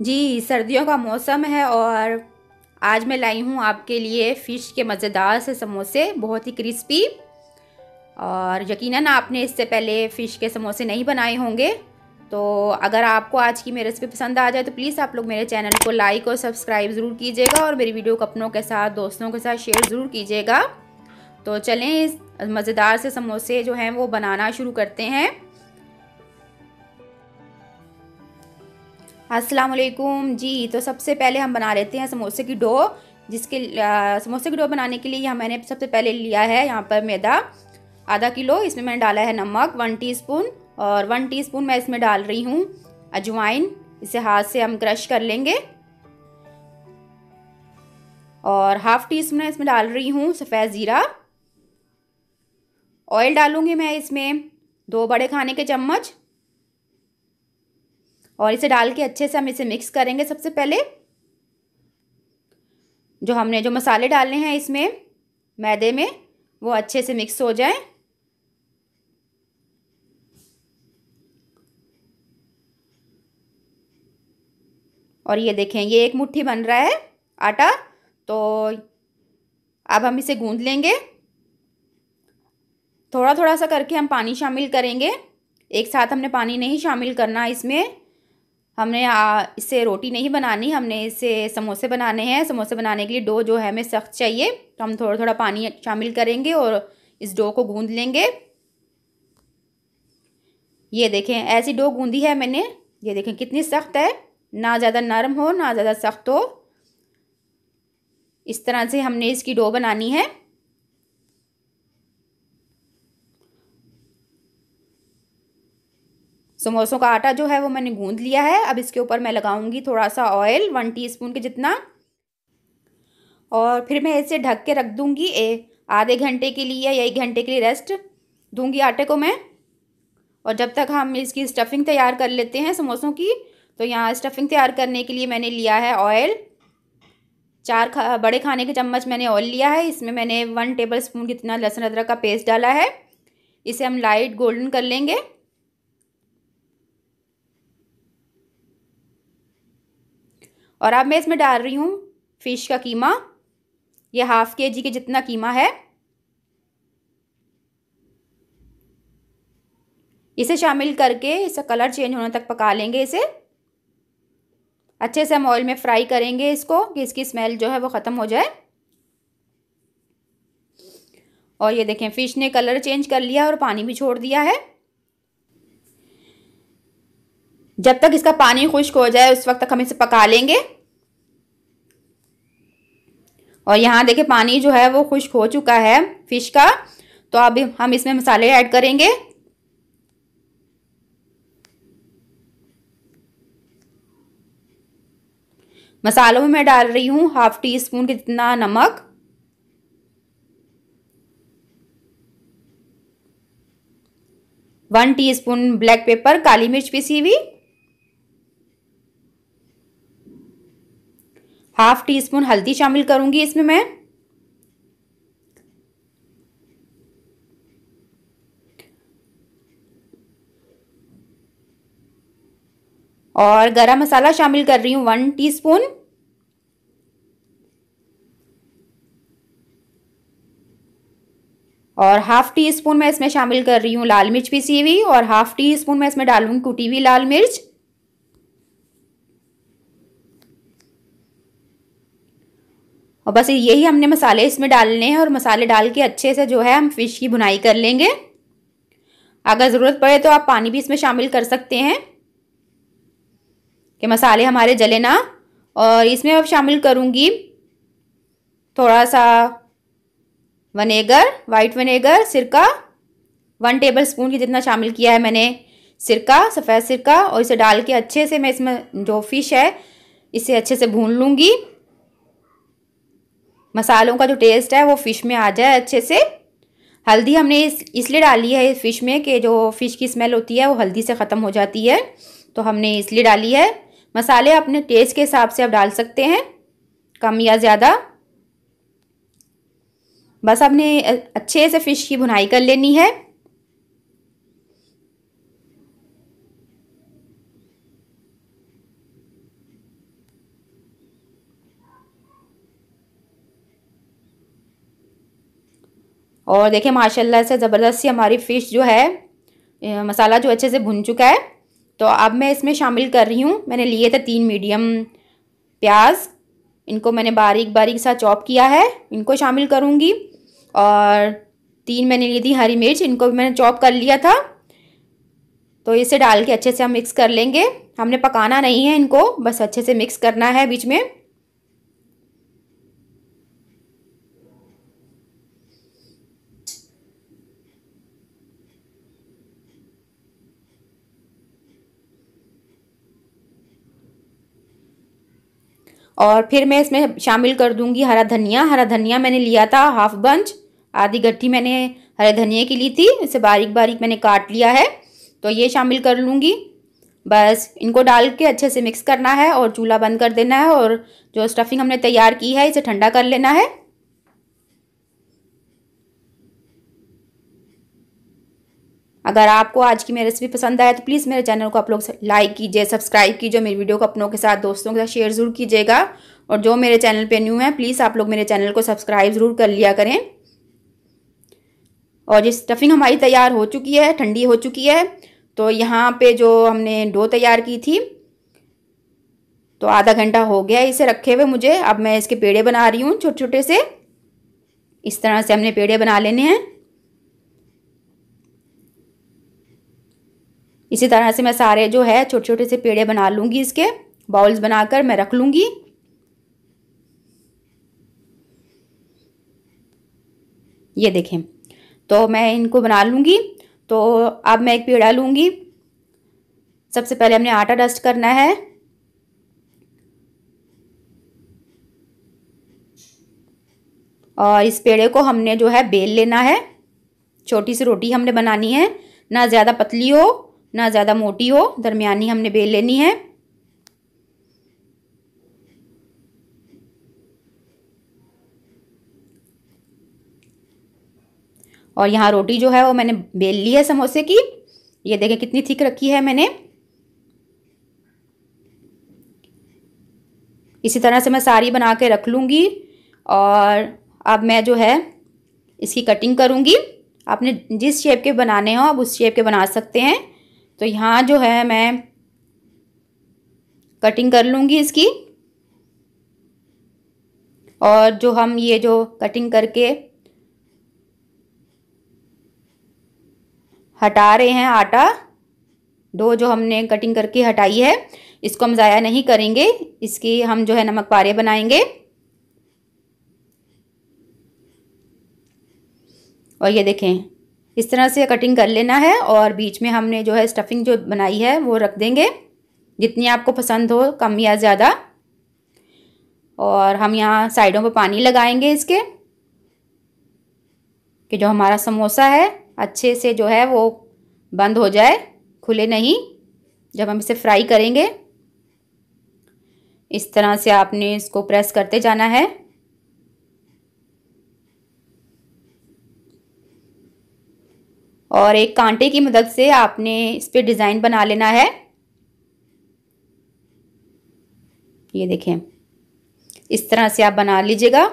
जी सर्दियों का मौसम है और आज मैं लाई हूँ आपके लिए फ़िश के मज़ेदार से समोसे बहुत ही क्रिस्पी और यकीनन आपने इससे पहले फ़िश के समोसे नहीं बनाए होंगे तो अगर आपको आज की मेरी रेसिपी पसंद आ जाए तो प्लीज़ आप लोग मेरे चैनल को लाइक और सब्सक्राइब ज़रूर कीजिएगा और मेरी वीडियो को अपनों के साथ दोस्तों के साथ शेयर ज़रूर कीजिएगा तो चलें इस मज़ेदार से समोसे जो हैं वो बनाना शुरू करते हैं अस्सलाम वालेकुम जी तो सबसे पहले हम बना लेते हैं समोसे की डो जिसके आ, समोसे की डो बनाने के लिए यहाँ मैंने सबसे पहले लिया है यहाँ पर मैदा आधा किलो इसमें मैंने डाला है नमक वन टीस्पून और वन टीस्पून मैं इसमें डाल रही हूँ अजवाइन इसे हाथ से हम क्रश कर लेंगे और हाफ टी स्पून इसमें डाल रही हूँ सफ़ेद ज़ीरा ऑयल डालूंगी मैं इसमें दो बड़े खाने के चम्मच और इसे डाल के अच्छे से हम इसे मिक्स करेंगे सबसे पहले जो हमने जो मसाले डालने हैं इसमें मैदे में वो अच्छे से मिक्स हो जाए और ये देखें ये एक मुट्ठी बन रहा है आटा तो अब हम इसे गूंद लेंगे थोड़ा थोड़ा सा करके हम पानी शामिल करेंगे एक साथ हमने पानी नहीं शामिल करना इसमें हमने इससे रोटी नहीं बनानी हमने इससे समोसे बनाने हैं समोसे बनाने के लिए डो जो है हमें सख्त चाहिए तो हम थोड़ा थोड़ा पानी शामिल करेंगे और इस डो को गूँध लेंगे ये देखें ऐसी डो गूँधी है मैंने ये देखें कितनी सख्त है ना ज़्यादा नरम हो ना ज़्यादा सख्त हो इस तरह से हमने इसकी डो बनानी है समोसों का आटा जो है वो मैंने गूंद लिया है अब इसके ऊपर मैं लगाऊंगी थोड़ा सा ऑयल वन टीस्पून के जितना और फिर मैं इसे ढक के रख दूंगी ए आधे घंटे के लिए या एक घंटे के लिए रेस्ट दूंगी आटे को मैं और जब तक हम इसकी स्टफिंग तैयार कर लेते हैं समोसों की तो यहाँ स्टफिंग तैयार करने के लिए मैंने लिया है ऑयल चार खा बड़े खाने के चम्मच मैंने ऑयल लिया है इसमें मैंने वन टेबल स्पून जितना लहसुन अदरक का पेस्ट डाला है इसे हम लाइट गोल्डन कर लेंगे और अब मैं इसमें डाल रही हूँ फ़िश का कीमा ये हाफ़ के जी के जितना कीमा है इसे शामिल करके इसका कलर चेंज होने तक पका लेंगे इसे अच्छे से हम ऑयल में फ्राई करेंगे इसको कि इसकी स्मेल जो है वो ख़त्म हो जाए और ये देखें फ़िश ने कलर चेंज कर लिया और पानी भी छोड़ दिया है जब तक इसका पानी खुश्क हो जाए उस वक्त तक हम इसे पका लेंगे और यहाँ देखे पानी जो है वो खुश्क हो चुका है फिश का तो अब हम इसमें मसाले ऐड करेंगे मसालों में मैं डाल रही हूँ हाफ टी स्पून कितना नमक वन टीस्पून ब्लैक पेपर काली मिर्च पिसी हुई हाफ टी स्पून हल्दी शामिल करूंगी इसमें मैं और गरम मसाला शामिल कर रही हूँ वन टीस्पून और हाफ टी स्पून मैं इसमें शामिल कर रही हूँ लाल मिर्च पीसी हुई और हाफ टी स्पून मैं इसमें डालूंगी कुटी हुई लाल मिर्च और बस यही हमने मसाले इसमें डालने हैं और मसाले डाल के अच्छे से जो है हम फ़िश की बुनाई कर लेंगे अगर ज़रूरत पड़े तो आप पानी भी इसमें शामिल कर सकते हैं कि मसाले हमारे जले ना और इसमें अब शामिल करूँगी थोड़ा सा वनेगर वाइट वनेगर सिरका वन टेबल स्पून की जितना शामिल किया है मैंने सिरका सफ़ेद सिरका और इसे डाल के अच्छे से मैं इसमें जो फ़िश है इसे अच्छे से भून लूँगी मसालों का जो टेस्ट है वो फ़िश में आ जाए अच्छे से हल्दी हमने इस इसलिए डाली है फ़िश में कि जो फ़िश की स्मेल होती है वो हल्दी से ख़त्म हो जाती है तो हमने इसलिए डाली है मसाले अपने टेस्ट के हिसाब से आप डाल सकते हैं कम या ज़्यादा बस आपने अच्छे से फ़िश की भुनाई कर लेनी है और देखिए माशाल्लाह से ज़बरदस्त सी हमारी फ़िश जो है मसाला जो अच्छे से भुन चुका है तो अब मैं इसमें शामिल कर रही हूँ मैंने लिए थे तीन मीडियम प्याज इनको मैंने बारीक बारीक सा चॉप किया है इनको शामिल करूँगी और तीन मैंने लिए थी हरी मिर्च इनको भी मैंने चॉप कर लिया था तो इसे डाल के अच्छे से हम मिक्स कर लेंगे हमने पकाना नहीं है इनको बस अच्छे से मिक्स करना है बीच में और फिर मैं इसमें शामिल कर दूंगी हरा धनिया हरा धनिया मैंने लिया था हाफ बंच आधी गट्ठी मैंने हरे धनिया की ली थी इसे बारीक बारीक मैंने काट लिया है तो ये शामिल कर लूँगी बस इनको डाल के अच्छे से मिक्स करना है और चूल्हा बंद कर देना है और जो स्टफिंग हमने तैयार की है इसे ठंडा कर लेना है अगर आपको आज की मेरी रेसिपी पसंद आए तो प्लीज़ मेरे चैनल को आप लोग लाइक कीजिए सब्सक्राइब कीजिए मेरी वीडियो को अपनों के साथ दोस्तों के साथ शेयर ज़रूर कीजिएगा और जो मेरे चैनल पे न्यू है प्लीज़ आप लोग मेरे चैनल को सब्सक्राइब ज़रूर कर लिया करें और ये स्टफिंग हमारी तैयार हो चुकी है ठंडी हो चुकी है तो यहाँ पे जो हमने डो तैयार की थी तो आधा घंटा हो गया इसे रखे हुए मुझे अब मैं इसके पेड़े बना रही हूँ छोटे छोटे से इस तरह से हमने पेड़े बना लेने हैं इसी तरह से मैं सारे जो है छोटे छोटे से पेड़े बना लूँगी इसके बाउल्स बनाकर मैं रख लूँगी ये देखें तो मैं इनको बना लूँगी तो अब मैं एक पेड़ा लूँगी सबसे पहले हमने आटा डस्ट करना है और इस पेड़े को हमने जो है बेल लेना है छोटी सी रोटी हमने बनानी है ना ज़्यादा पतली हो ना ज़्यादा मोटी हो दरमियानी हमने बेल लेनी है और यहाँ रोटी जो है वो मैंने बेल ली है समोसे की ये देखें कितनी थिक रखी है मैंने इसी तरह से मैं सारी बना के रख लूँगी और अब मैं जो है इसकी कटिंग करूँगी आपने जिस शेप के बनाने हो आप उस शेप के बना सकते हैं तो यहाँ जो है मैं कटिंग कर लूँगी इसकी और जो हम ये जो कटिंग करके हटा रहे हैं आटा दो जो हमने कटिंग करके हटाई है इसको हम ज़ाया नहीं करेंगे इसकी हम जो है नमक पारे बनाएंगे और ये देखें इस तरह से कटिंग कर लेना है और बीच में हमने जो है स्टफिंग जो बनाई है वो रख देंगे जितनी आपको पसंद हो कम या ज़्यादा और हम यहाँ साइडों पर पानी लगाएंगे इसके कि जो हमारा समोसा है अच्छे से जो है वो बंद हो जाए खुले नहीं जब हम इसे फ्राई करेंगे इस तरह से आपने इसको प्रेस करते जाना है और एक कांटे की मदद से आपने इस पर डिज़ाइन बना लेना है ये देखें इस तरह से आप बना लीजिएगा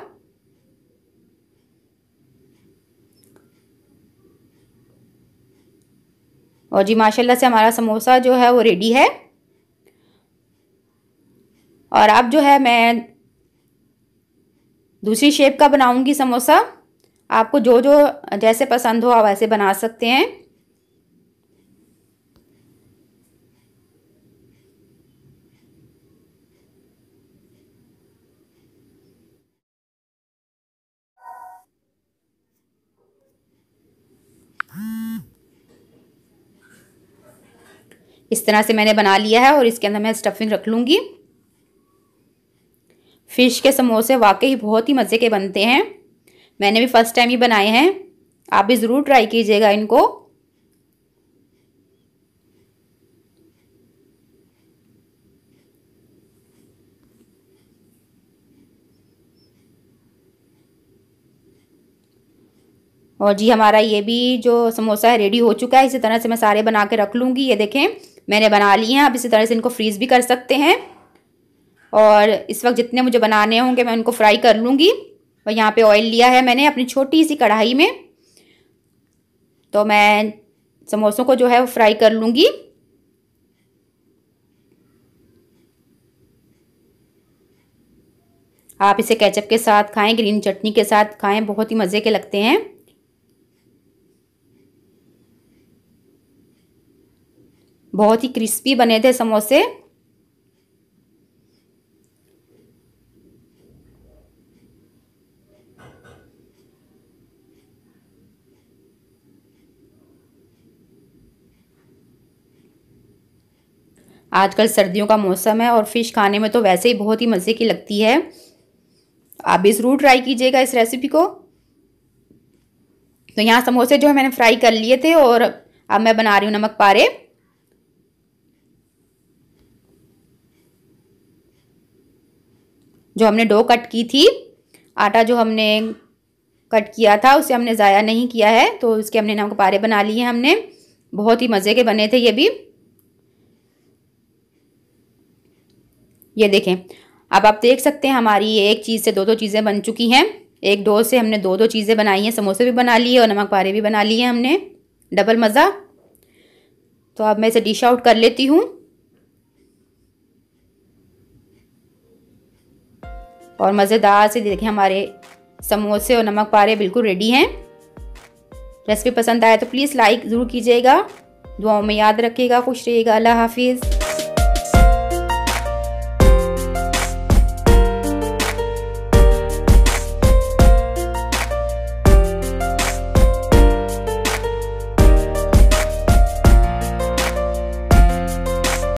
और जी माशाल्लाह से हमारा समोसा जो है वो रेडी है और अब जो है मैं दूसरी शेप का बनाऊंगी समोसा आपको जो जो जैसे पसंद हो आप वैसे बना सकते हैं इस तरह से मैंने बना लिया है और इसके अंदर मैं स्टफिंग रख लूँगी फ़िश के समोसे वाकई बहुत ही मज़े के बनते हैं मैंने भी फर्स्ट टाइम ही बनाए हैं आप भी ज़रूर ट्राई कीजिएगा इनको और जी हमारा ये भी जो समोसा है रेडी हो चुका है इसी तरह से मैं सारे बना के रख लूँगी ये देखें मैंने बना लिए हैं आप इसी तरह से इनको फ्रीज़ भी कर सकते हैं और इस वक्त जितने मुझे बनाने होंगे मैं उनको फ्राई कर लूँगी और यहाँ पे ऑयल लिया है मैंने अपनी छोटी सी कढ़ाई में तो मैं समोसों को जो है वो फ्राई कर लूँगी आप इसे केचप के साथ खाएं ग्रीन चटनी के साथ खाएं बहुत ही मज़े के लगते हैं बहुत ही क्रिस्पी बने थे समोसे आजकल सर्दियों का मौसम है और फ़िश खाने में तो वैसे ही बहुत ही मज़े की लगती है आप भी ज़रूर ट्राई कीजिएगा इस रेसिपी को तो यहाँ समोसे जो है मैंने फ्राई कर लिए थे और अब मैं बना रही हूँ नमक पारे जो हमने डो कट की थी आटा जो हमने कट किया था उसे हमने ज़ाया नहीं किया है तो उसके हमने नमक पारे बना लिए हमने बहुत ही मज़े के बने थे ये भी ये देखें अब आप देख सकते हैं हमारी ये एक चीज़ से दो दो चीज़ें बन चुकी हैं एक डो से हमने दो दो चीज़ें बनाई हैं समोसे भी बना लिए और नमक पारे भी बना लिए हमने डबल मज़ा तो अब मैं इसे डिश आउट कर लेती हूँ और मज़ेदार से देखें हमारे समोसे और नमक पारे बिल्कुल रेडी हैं रेसिपी पसंद आए तो प्लीज़ लाइक ज़रूर कीजिएगा दुआओं में याद रखिएगा खुश रहिएगा अल्लाह हाफिज़